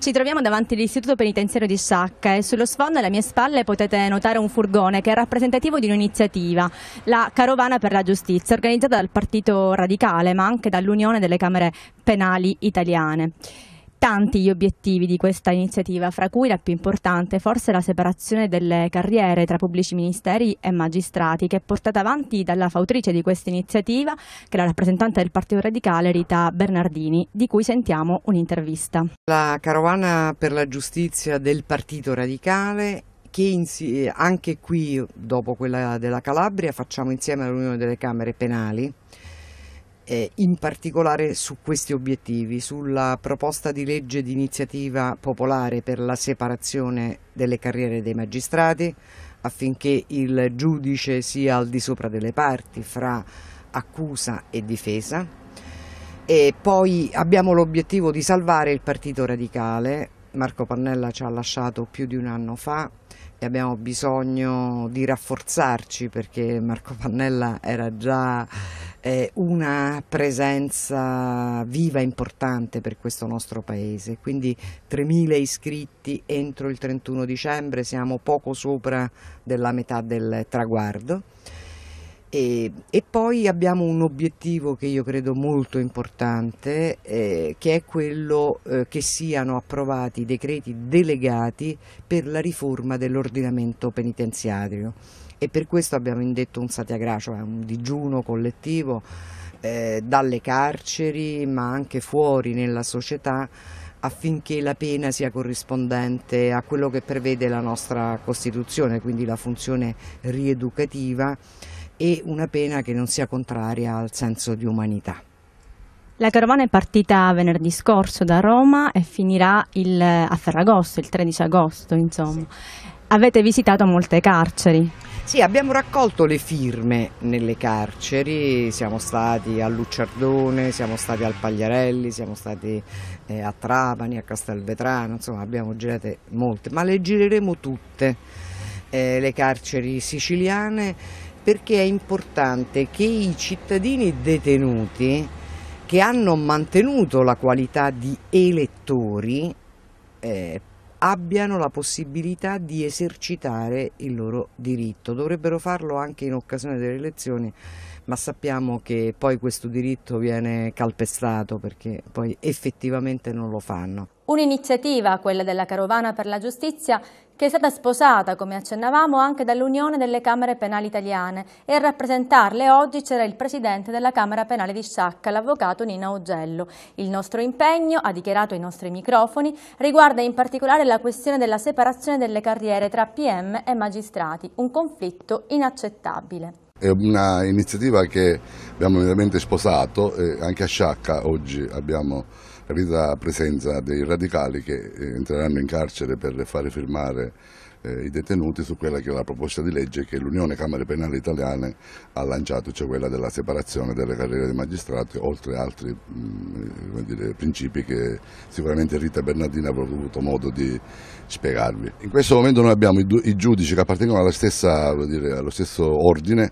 Ci troviamo davanti all'istituto penitenziario di Sciacca e sullo sfondo alle mie spalle potete notare un furgone che è rappresentativo di un'iniziativa, la Carovana per la Giustizia, organizzata dal Partito Radicale ma anche dall'Unione delle Camere Penali Italiane tanti gli obiettivi di questa iniziativa, fra cui la più importante, forse la separazione delle carriere tra pubblici ministeri e magistrati, che è portata avanti dalla fautrice di questa iniziativa, che è la rappresentante del Partito Radicale Rita Bernardini, di cui sentiamo un'intervista. La carovana per la giustizia del Partito Radicale che anche qui, dopo quella della Calabria, facciamo insieme all'Unione delle Camere Penali eh, in particolare su questi obiettivi, sulla proposta di legge di iniziativa popolare per la separazione delle carriere dei magistrati affinché il giudice sia al di sopra delle parti fra accusa e difesa. E poi abbiamo l'obiettivo di salvare il partito radicale, Marco Pannella ci ha lasciato più di un anno fa e abbiamo bisogno di rafforzarci perché Marco Pannella era già eh, una presenza viva e importante per questo nostro paese. Quindi 3.000 iscritti entro il 31 dicembre, siamo poco sopra della metà del traguardo. E, e, poi abbiamo un obiettivo che io credo molto importante, eh, che è quello eh, che siano approvati i decreti delegati per la riforma dell'ordinamento penitenziario e per questo abbiamo indetto un satiagracio, cioè un digiuno collettivo eh, dalle carceri ma anche fuori nella società affinché la pena sia corrispondente a quello che prevede la nostra Costituzione, quindi la funzione rieducativa e una pena che non sia contraria al senso di umanità. La carovana è partita venerdì scorso da Roma e finirà il, a Ferragosto, il 13 agosto, insomma. Sì. Avete visitato molte carceri. Sì, abbiamo raccolto le firme nelle carceri, siamo stati a Lucciardone, siamo stati al Pagliarelli, siamo stati eh, a Trapani, a Castelvetrano, insomma abbiamo girate molte, ma le gireremo tutte eh, le carceri siciliane perché è importante che i cittadini detenuti che hanno mantenuto la qualità di elettori eh, abbiano la possibilità di esercitare il loro diritto. Dovrebbero farlo anche in occasione delle elezioni ma sappiamo che poi questo diritto viene calpestato perché poi effettivamente non lo fanno. Un'iniziativa, quella della Carovana per la Giustizia, che è stata sposata, come accennavamo, anche dall'Unione delle Camere Penali Italiane e a rappresentarle oggi c'era il Presidente della Camera Penale di Sciacca, l'Avvocato Nina Ogello. Il nostro impegno, ha dichiarato i nostri microfoni, riguarda in particolare la questione della separazione delle carriere tra PM e magistrati, un conflitto inaccettabile. È un'iniziativa che abbiamo veramente sposato, e anche a Sciacca oggi abbiamo la presenza dei radicali che eh, entreranno in carcere per fare firmare eh, i detenuti su quella che è la proposta di legge che l'Unione Camere Penali Italiane ha lanciato, cioè quella della separazione delle carriere dei magistrati, oltre ad altri mh, mm, dire, principi che sicuramente Rita Bernardina avrà avuto modo di spiegarvi. In questo momento noi abbiamo i, i giudici che appartengono stessa, dire, allo stesso ordine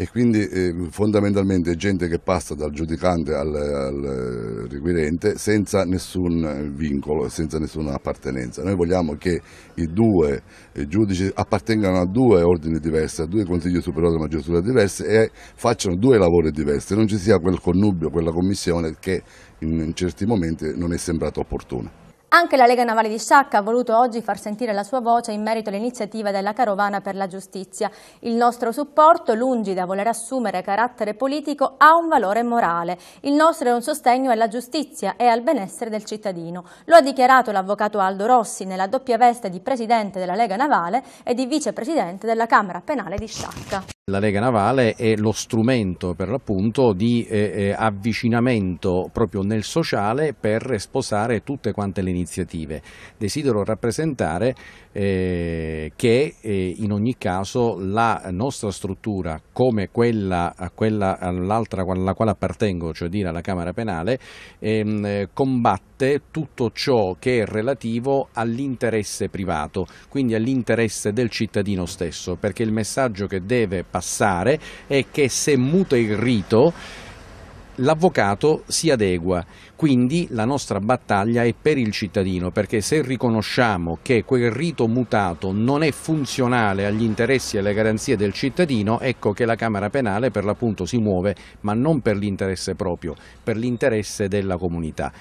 e quindi eh, fondamentalmente gente che passa dal giudicante al, al requirente senza nessun vincolo, senza nessuna appartenenza. Noi vogliamo che i due giudici appartengano a due ordini diversi, a due consigli superiori di magistratura diversi e facciano due lavori diversi, non ci sia quel connubio, quella commissione che in certi momenti non è sembrata opportuna. Anche la Lega Navale di Sciacca ha voluto oggi far sentire la sua voce in merito all'iniziativa della Carovana per la Giustizia. Il nostro supporto, lungi da voler assumere carattere politico, ha un valore morale. Il nostro è un sostegno alla giustizia e al benessere del cittadino. Lo ha dichiarato l'avvocato Aldo Rossi nella doppia veste di presidente della Lega Navale e di vicepresidente della Camera Penale di Sciacca. La Lega Navale è lo strumento per l'appunto di eh, eh, avvicinamento proprio nel sociale per sposare tutte quante le iniziative. Desidero rappresentare eh, che eh, in ogni caso la nostra struttura come quella, quella all'altra alla quale appartengo, cioè dire alla Camera Penale, ehm, combatte tutto ciò che è relativo all'interesse privato, quindi all'interesse del cittadino stesso, perché il messaggio che deve passare passare è che se muta il rito l'avvocato si adegua. Quindi la nostra battaglia è per il cittadino, perché se riconosciamo che quel rito mutato non è funzionale agli interessi e alle garanzie del cittadino, ecco che la Camera Penale per l'appunto si muove, ma non per l'interesse proprio, per l'interesse della comunità.